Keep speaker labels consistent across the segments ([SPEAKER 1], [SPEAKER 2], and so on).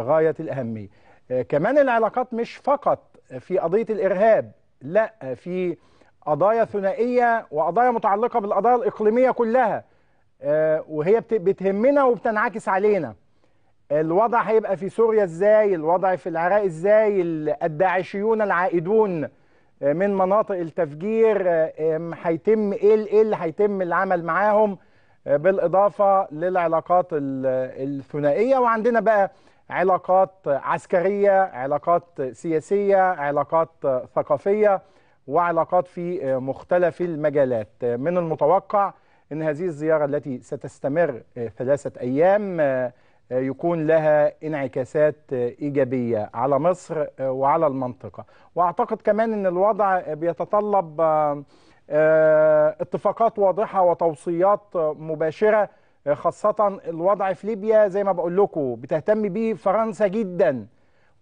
[SPEAKER 1] غاية الأهمية آه، كمان العلاقات مش فقط في قضية الإرهاب لا آه، في قضايا ثنائية وقضايا متعلقة بالقضايا الإقليمية كلها آه، وهي بتهمنا وبتنعكس علينا الوضع هيبقى في سوريا ازاي الوضع في العراق ازاي الداعشيون العائدون من مناطق التفجير هيتم ايه ايه اللي هيتم العمل معاهم بالاضافه للعلاقات الثنائيه وعندنا بقى علاقات عسكرية علاقات سياسية علاقات ثقافية وعلاقات في مختلف المجالات من المتوقع أن هذه الزيارة التي ستستمر ثلاثة أيام يكون لها انعكاسات إيجابية على مصر وعلى المنطقة وأعتقد كمان أن الوضع بيتطلب آه، اتفاقات واضحة وتوصيات مباشرة خاصة الوضع في ليبيا زي ما بقول لكم بتهتم بيه فرنسا جدا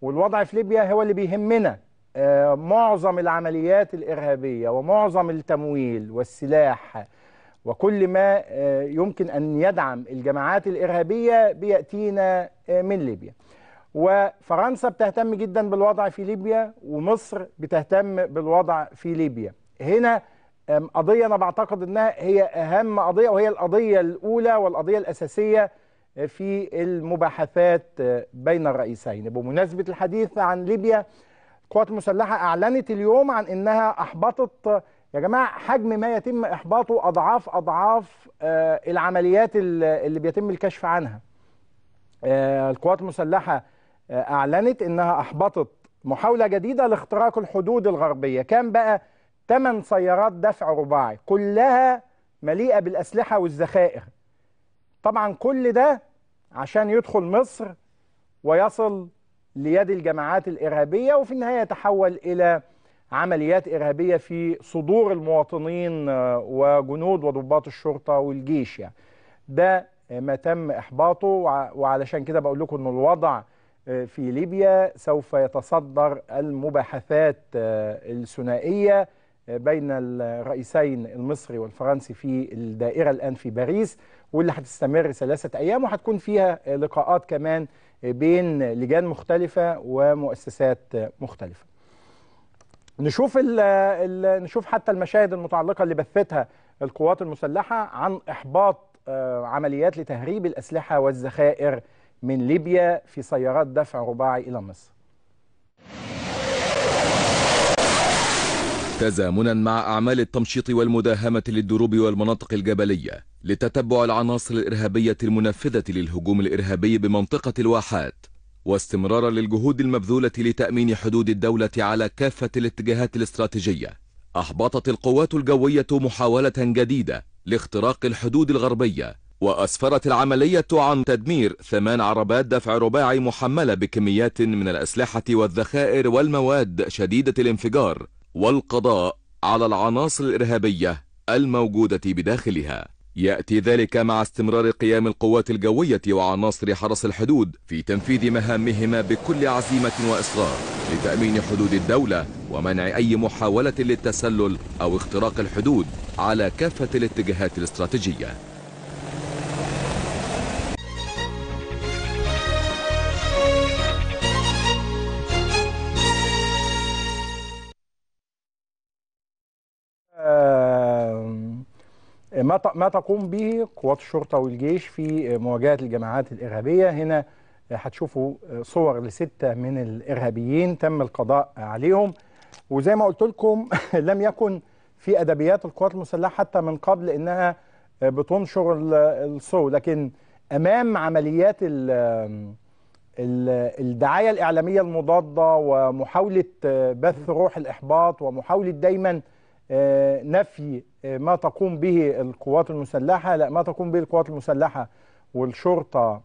[SPEAKER 1] والوضع في ليبيا هو اللي بيهمنا آه، معظم العمليات الإرهابية ومعظم التمويل والسلاح وكل ما آه، يمكن أن يدعم الجماعات الإرهابية بيأتينا آه، من ليبيا وفرنسا بتهتم جدا بالوضع في ليبيا ومصر بتهتم بالوضع في ليبيا هنا قضية أنا بعتقد أنها هي أهم قضية وهي القضية الأولى والقضية الأساسية في المباحثات بين الرئيسين بمناسبة الحديث عن ليبيا القوات المسلحة أعلنت اليوم عن أنها أحبطت يا جماعة حجم ما يتم إحباطه أضعاف أضعاف آه، العمليات اللي بيتم الكشف عنها آه، القوات المسلحة آه، أعلنت أنها أحبطت محاولة جديدة لاختراق الحدود الغربية كان بقى ثمان سيارات دفع رباعي كلها مليئه بالاسلحه والذخائر طبعا كل ده عشان يدخل مصر ويصل ليد الجماعات الارهابيه وفي النهايه يتحول الى عمليات ارهابيه في صدور المواطنين آه، وجنود وضباط الشرطه والجيش يعني ده ما تم احباطه وعلشان كده بقول لكم ان الوضع آه، في ليبيا سوف يتصدر المباحثات آه، الثنائيه بين الرئيسين المصري والفرنسي في الدائرة الآن في باريس واللي هتستمر ثلاثة أيام وهتكون فيها لقاءات كمان بين لجان مختلفة ومؤسسات مختلفة نشوف ال ال نشوف حتى المشاهد المتعلقة اللي بثتها القوات المسلحة عن إحباط آه، عمليات لتهريب الأسلحة والذخائر من ليبيا في سيارات دفع رباعي إلى مصر
[SPEAKER 2] تزامنا مع أعمال التمشيط والمداهمة للدروب والمناطق الجبلية لتتبع العناصر الإرهابية المنفذة للهجوم الإرهابي بمنطقة الواحات واستمرارا للجهود المبذولة لتأمين حدود الدولة على كافة الاتجاهات الاستراتيجية أحبطت القوات الجوية محاولة جديدة لاختراق الحدود الغربية وأسفرت العملية عن تدمير ثمان عربات دفع رباعي محملة بكميات من الأسلحة والذخائر والمواد شديدة الانفجار والقضاء على العناصر الإرهابية الموجودة بداخلها يأتي ذلك مع استمرار قيام القوات الجوية وعناصر حرس الحدود في تنفيذ مهامهما بكل عزيمة وإصرار لتأمين حدود الدولة ومنع أي محاولة للتسلل أو اختراق الحدود على كافة الاتجاهات الاستراتيجية
[SPEAKER 1] ما ما تقوم به قوات الشرطه والجيش في مواجهه الجماعات الارهابيه هنا هتشوفوا صور لسته من الارهابيين تم القضاء عليهم وزي ما قلت لكم لم يكن في ادبيات القوات المسلحه حتى من قبل انها بتنشر الصور لكن امام عمليات الدعايه الاعلاميه المضاده ومحاوله بث روح الاحباط ومحاوله دايما آه، نفي آه، ما تقوم به القوات المسلحة لا ما تقوم به القوات المسلحة والشرطة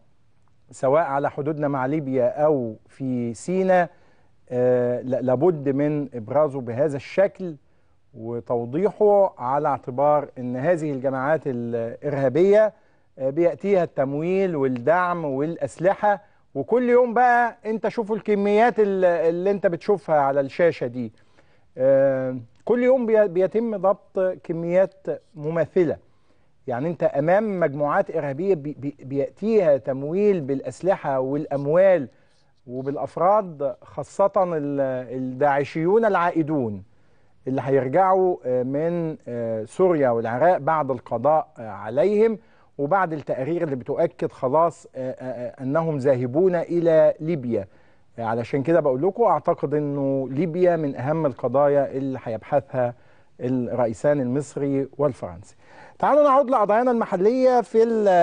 [SPEAKER 1] سواء على حدودنا مع ليبيا أو في سيناء آه، لابد من إبرازه بهذا الشكل وتوضيحه على اعتبار أن هذه الجماعات الإرهابية بيأتيها التمويل والدعم والأسلحة وكل يوم بقى أنت شوف الكميات اللي أنت بتشوفها على الشاشة دي كل يوم بيتم ضبط كميات مماثله يعني انت امام مجموعات ارهابيه بياتيها تمويل بالاسلحه والاموال وبالافراد خاصه الداعشيون العائدون اللي هيرجعوا آه، من آه، سوريا والعراق بعد القضاء آه، عليهم وبعد التقارير اللي بتؤكد خلاص انهم ذاهبون الى ليبيا علشان كده بقول لكم اعتقد انه ليبيا من اهم القضايا اللي هيبحثها الرئيسان المصري والفرنسي. تعالوا نعود لقضايانا المحليه في